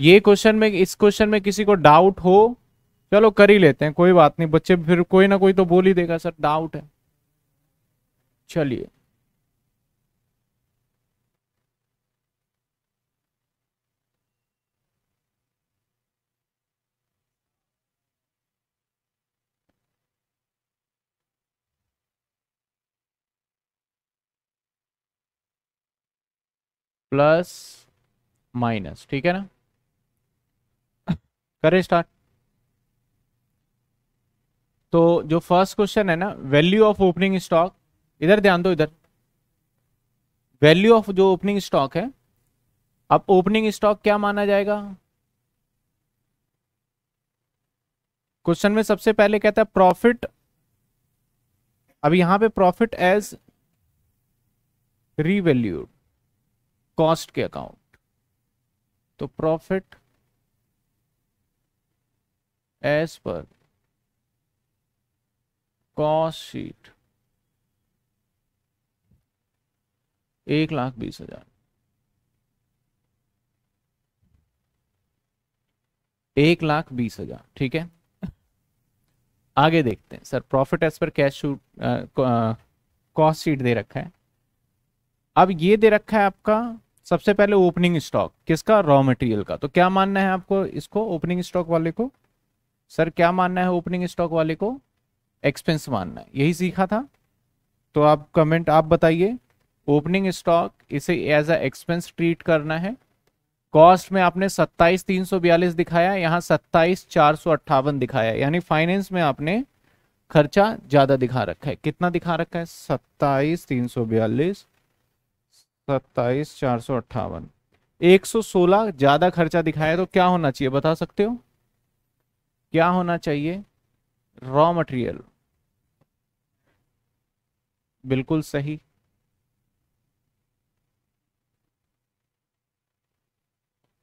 ये क्वेश्चन में इस क्वेश्चन में किसी को डाउट हो चलो कर ही लेते हैं कोई बात नहीं बच्चे फिर कोई ना कोई तो बोल ही देगा सर डाउट है चलिए प्लस माइनस ठीक है ना करें स्टार्ट तो जो फर्स्ट क्वेश्चन है ना वैल्यू ऑफ ओपनिंग स्टॉक इधर ध्यान दो इधर वैल्यू ऑफ जो ओपनिंग स्टॉक है अब ओपनिंग स्टॉक क्या माना जाएगा क्वेश्चन में सबसे पहले कहता है प्रॉफिट अब यहां पे प्रॉफिट एज रीवैल्यूड कॉस्ट के अकाउंट तो profit as per cost sheet एक लाख बीस हजार एक लाख बीस हजार ठीक है आगे देखते हैं sir profit as per cash shoot cost sheet दे रखा है अब ये दे रखा है आपका सबसे पहले ओपनिंग स्टॉक किसका रॉ मटेरियल का तो क्या मानना है आपको इसको ओपनिंग स्टॉक वाले को सर क्या मानना है ओपनिंग स्टॉक वाले को एक्सपेंस मानना है यही सीखा था तो आप कमेंट आप बताइए ओपनिंग स्टॉक इसे एज अ एक्सपेंस ट्रीट करना है कॉस्ट में आपने सत्ताईस तीन सौ बयालीस दिखाया यहाँ सत्ताईस चार सौ अट्ठावन दिखाया यानी फाइनेंस में आपने खर्चा ज़्यादा दिखा रखा है कितना दिखा रखा है सत्ताईस तीन सौ बयालीस सत्ताईस चार सौ अट्ठावन एक सौ सोलह ज़्यादा खर्चा दिखाया तो क्या होना चाहिए बता सकते हो क्या होना चाहिए रॉ मटेरियल बिल्कुल सही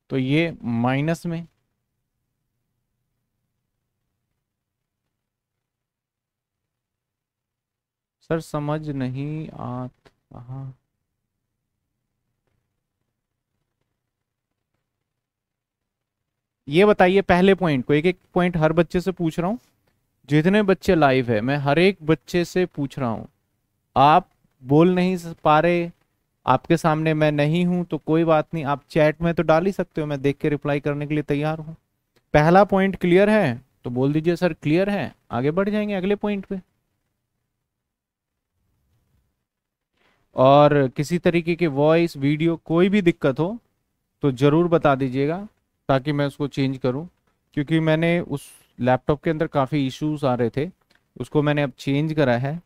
तो ये माइनस में सर समझ नहीं आता ये बताइए पहले पॉइंट को एक एक पॉइंट हर बच्चे से पूछ रहा हूँ जितने बच्चे लाइव है मैं हर एक बच्चे से पूछ रहा हूँ आप बोल नहीं पा रहे आपके सामने मैं नहीं हूँ तो कोई बात नहीं आप चैट में तो डाल ही सकते हो मैं देख के रिप्लाई करने के लिए तैयार हूँ पहला पॉइंट क्लियर है तो बोल दीजिए सर क्लियर है आगे बढ़ जाएंगे अगले पॉइंट पे और किसी तरीके के वॉइस वीडियो कोई भी दिक्कत हो तो ज़रूर बता दीजिएगा ताकि मैं उसको चेंज करूँ क्योंकि मैंने उस लैपटॉप के अंदर काफ़ी इश्यूज आ रहे थे उसको मैंने अब चेंज करा है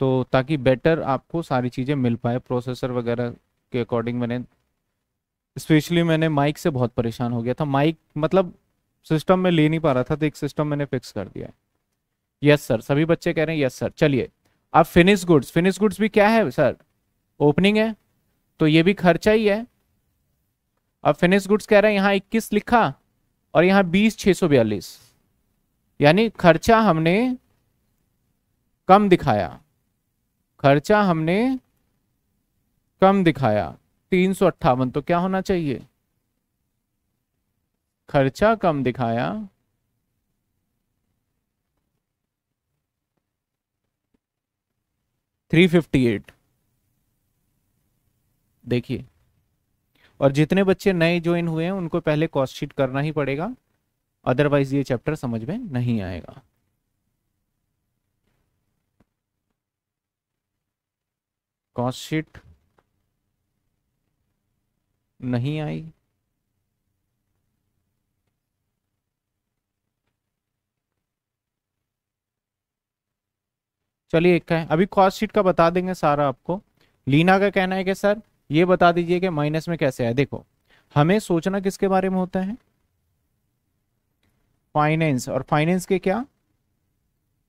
तो ताकि बेटर आपको सारी चीज़ें मिल पाए प्रोसेसर वगैरह के अकॉर्डिंग मैंने स्पेशली मैंने माइक से बहुत परेशान हो गया था माइक मतलब सिस्टम में ले नहीं पा रहा था तो एक सिस्टम मैंने फिक्स कर दिया है यस सर सभी बच्चे कह रहे हैं यस सर चलिए अब फिनिश गुड्स फिनिश गुड्स भी क्या है सर ओपनिंग है तो ये भी खर्चा ही है अब फिनिश गुड्स कह रहे हैं यहाँ इक्कीस लिखा और यहाँ बीस छ सौ बयालीस यानी खर्चा हमने कम दिखाया खर्चा हमने कम दिखाया तीन सौ अट्ठावन तो क्या होना चाहिए खर्चा कम दिखाया थ्री फिफ्टी एट देखिए और जितने बच्चे नए ज्वाइन हुए हैं उनको पहले कॉस्ट शीट करना ही पड़ेगा अदरवाइज ये चैप्टर समझ में नहीं आएगा कॉस्ट शीट नहीं आई चलिए एक है अभी कॉस्ट शीट का बता देंगे सारा आपको लीना का कहना है कि सर ये बता दीजिए कि माइनस में कैसे है देखो हमें सोचना किसके बारे में होता है फाइनेंस और फाइनेंस के क्या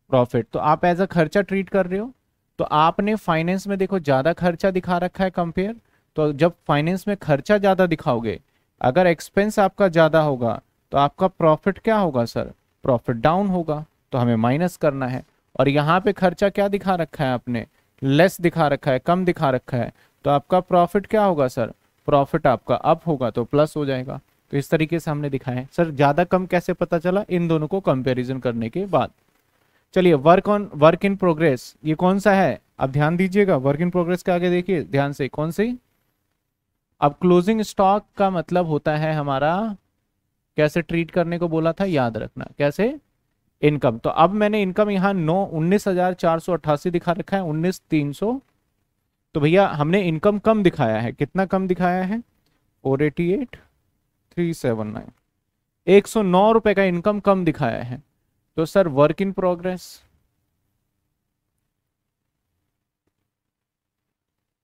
प्रॉफिट तो आप एज अ खर्चा ट्रीट कर रहे हो तो आपने फाइनेंस में देखो ज़्यादा खर्चा दिखा रखा है कंपेयर तो जब फाइनेंस में खर्चा ज़्यादा दिखाओगे अगर एक्सपेंस आपका ज़्यादा होगा तो आपका प्रॉफिट क्या होगा सर प्रॉफिट डाउन होगा तो हमें माइनस करना है और यहाँ पे खर्चा क्या दिखा रखा है आपने लेस दिखा रखा है कम दिखा रखा है तो आपका प्रॉफिट क्या होगा सर प्रॉफिट आपका अप होगा तो प्लस हो जाएगा तो इस तरीके से हमने दिखाया है सर ज़्यादा कम कैसे पता चला इन दोनों को कंपेरिजन करने के बाद चलिए work on work in progress ये कौन सा है अब ध्यान दीजिएगा वर्क इन प्रोग्रेस के आगे देखिए ध्यान से कौन सी अब क्लोजिंग स्टॉक का मतलब होता है हमारा कैसे ट्रीट करने को बोला था याद रखना कैसे इनकम तो अब मैंने इनकम यहां नौ उन्नीस हजार चार सौ अट्ठासी दिखा रखा है उन्नीस तीन सौ तो भैया हमने इनकम कम दिखाया है कितना कम दिखाया है four eighty eight three seven nine एक सौ नौ रुपए का इनकम कम दिखाया है तो sir work in progress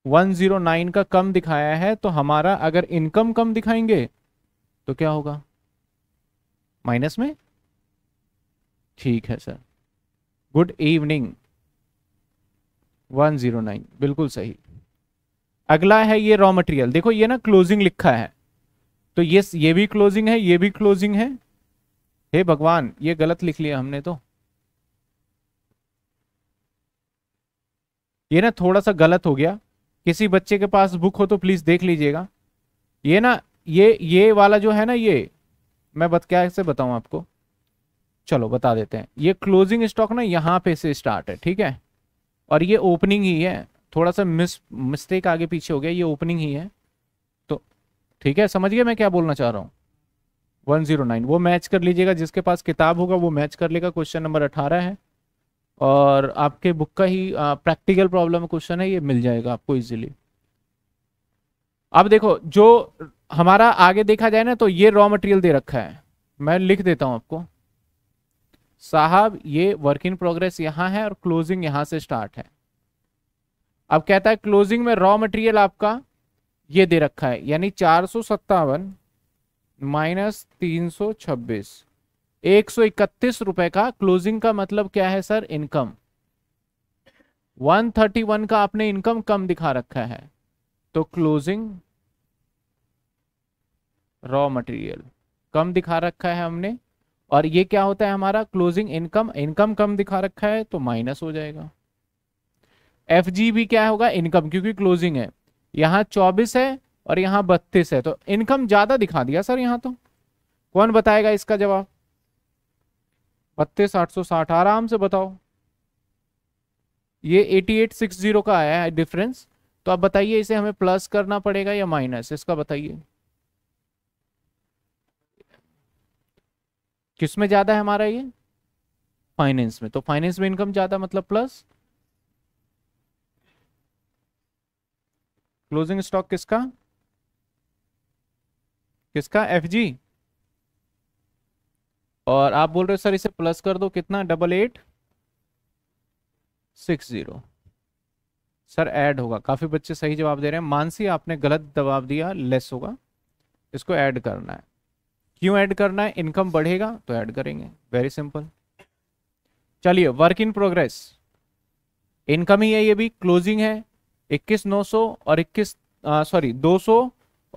one zero nine का कम दिखाया है तो हमारा अगर इनकम कम दिखाएंगे तो क्या होगा माइनस में ठीक है सर गुड इवनिंग 109 बिल्कुल सही अगला है ये रॉ मटेरियल देखो ये ना क्लोजिंग लिखा है तो ये ये भी क्लोजिंग है ये भी क्लोजिंग है हे भगवान ये गलत लिख लिया हमने तो ये ना थोड़ा सा गलत हो गया किसी बच्चे के पास बुक हो तो प्लीज देख लीजिएगा ये ना ये ये वाला जो है ना ये मैं बत क्या से बताऊं आपको चलो बता देते हैं ये क्लोजिंग स्टॉक ना यहां पे से स्टार्ट है ठीक है और ये ओपनिंग ही है थोड़ा सा मिस मिस्टेक आगे पीछे हो गया ये ओपनिंग ही है तो ठीक है समझ गए मैं क्या बोलना चाह रहा हूँ 109 वो मैच कर लीजिएगा जिसके पास किताब होगा वो मैच कर लेगा क्वेश्चन नंबर 18 है और आपके बुक का ही प्रैक्टिकल प्रॉब्लम क्वेश्चन है ये मिल जाएगा आपको इजीली अब देखो जो हमारा आगे देखा जाए ना तो ये रॉ मटेरियल दे रखा है मैं लिख देता हूँ आपको साहब ये वर्क इन प्रोग्रेस यहां है और क्लोजिंग यहां से स्टार्ट है अब कहता है क्लोजिंग में रॉ मटेरियल आपका ये दे रखा है यानी चार सौ सत्तावन माइनस तीन सौ छब्बीस एक सौ इकतीस रुपए का क्लोजिंग का मतलब क्या है sir income one thirty one का आपने इनकम कम दिखा रखा है तो क्लोजिंग रॉ मटेरियल कम दिखा रखा है हमने और ये क्या होता है हमारा क्लोजिंग इनकम इनकम कम दिखा रखा है तो माइनस हो जाएगा एफ जी भी क्या होगा इनकम क्योंकि क्लोजिंग है यहाँ चौबीस है और यहाँ बत्तीस है तो इनकम ज्यादा दिखा दिया सर यहाँ तो कौन बताएगा इसका जवाब बत्तीस आठ सौ साठ आराम से बताओ ये एटी एट सिक्स जीरो का आया है डिफरेंस तो आप बताइए इसे हमें प्लस करना पड़ेगा या माइनस इसका बताइए किस में ज़्यादा है हमारा ये फाइनेंस में तो फाइनेंस में इनकम ज़्यादा मतलब प्लस क्लोजिंग स्टॉक किसका किसका एफ जी और आप बोल रहे हो सर इसे प्लस कर दो कितना double eight six zero sir add होगा काफ़ी बच्चे सही जवाब दे रहे हैं मानसी आपने गलत जवाब दिया लेस होगा इसको ऐड करना है क्यों ऐड करना है इनकम बढ़ेगा तो ऐड करेंगे वेरी सिंपल चलिए वर्क इन प्रोग्रेस इनकम ही है ये भी क्लोजिंग है इक्कीस नौ और इक्कीस सॉरी दो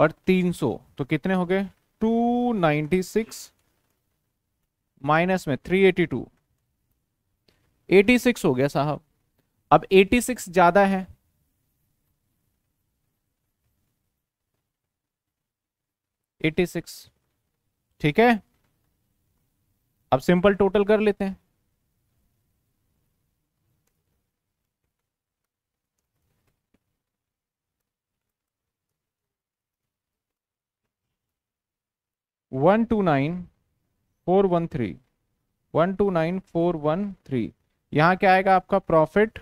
और तीन तो कितने हो गए टू नाइन्टी सिक्स माइनस में three eighty two eighty six हो गया साहब अब एटी सिक्स ज्यादा है एटी सिक्स ठीक है अब सिंपल टोटल कर लेते हैं one two nine four one three one two nine four one three यहां क्या आएगा आपका profit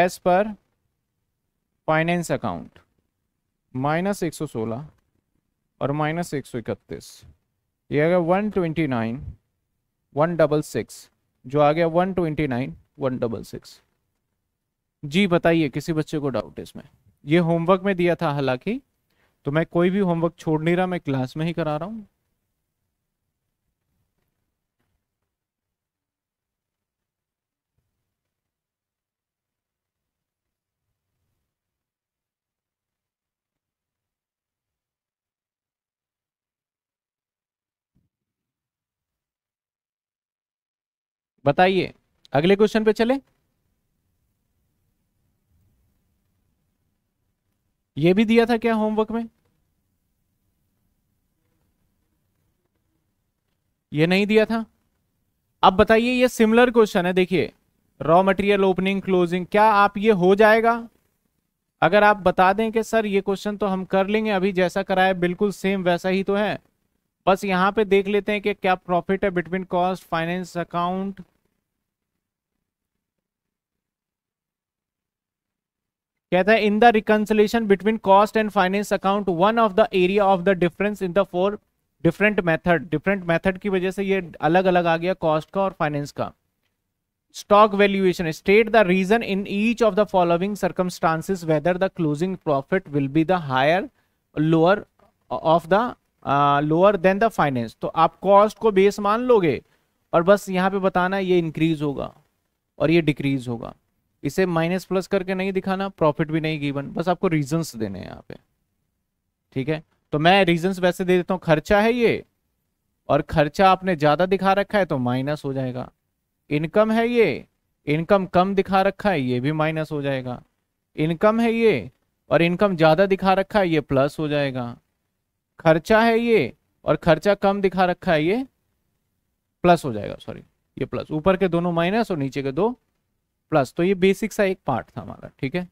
as per finance account minus एक सौ सोलह और माइनस एक सौ इकतीस ये आ गया one twenty nine one double six जो आ गया one twenty nine one double six जी बताइए किसी बच्चे को डाउट इसमें ये होमवर्क में दिया था हालांकि तो मैं कोई भी होमवर्क छोड़ नहीं रहा मैं क्लास में ही करा रहा हूँ बताइए अगले क्वेश्चन पे चले ये भी दिया था क्या होमवर्क में ये नहीं दिया था अब बताइए ये सिमिलर क्वेश्चन है देखिए रॉ मटेरियल ओपनिंग क्लोजिंग क्या आप ये हो जाएगा अगर आप बता दें कि सर ये क्वेश्चन तो हम कर लेंगे अभी जैसा कराया बिल्कुल सेम वैसा ही तो है बस यहाँ पे देख लेते हैं कि क्या प्रॉफिट है बिटवीन कॉस्ट फाइनेंस अकाउंट कहता है in the reconciliation between cost and finance account one of the area of the difference in the four different method different method की वजह से ये अलग अलग आ गया कॉस्ट का और फाइनेंस का stock valuation state the reason in each of the following circumstances whether the closing profit will be the higher lower of the lower than the finance तो आप कॉस्ट को बेस मान लोगे और बस यहाँ पे बताना ये इंक्रीज होगा और ये डिक्रीज होगा इसे माइनस प्लस करके नहीं दिखाना प्रॉफिट भी नहीं गिवन बस आपको रीजंस देने हैं यहाँ पे ठीक है तो मैं रीजंस वैसे दे देता हूँ खर्चा है ये और खर्चा आपने ज्यादा दिखा रखा है तो माइनस हो जाएगा इनकम है ये इनकम कम दिखा रखा है ये भी माइनस हो जाएगा इनकम है ये और इनकम ज्यादा दिखा रखा है ये प्लस हो जाएगा खर्चा है ये और खर्चा कम दिखा रखा है ये प्लस हो जाएगा सॉरी ये प्लस ऊपर के दोनों माइनस और नीचे के दो प्लस तो ये बेसिक सा एक पार्ट था हमारा ठीक है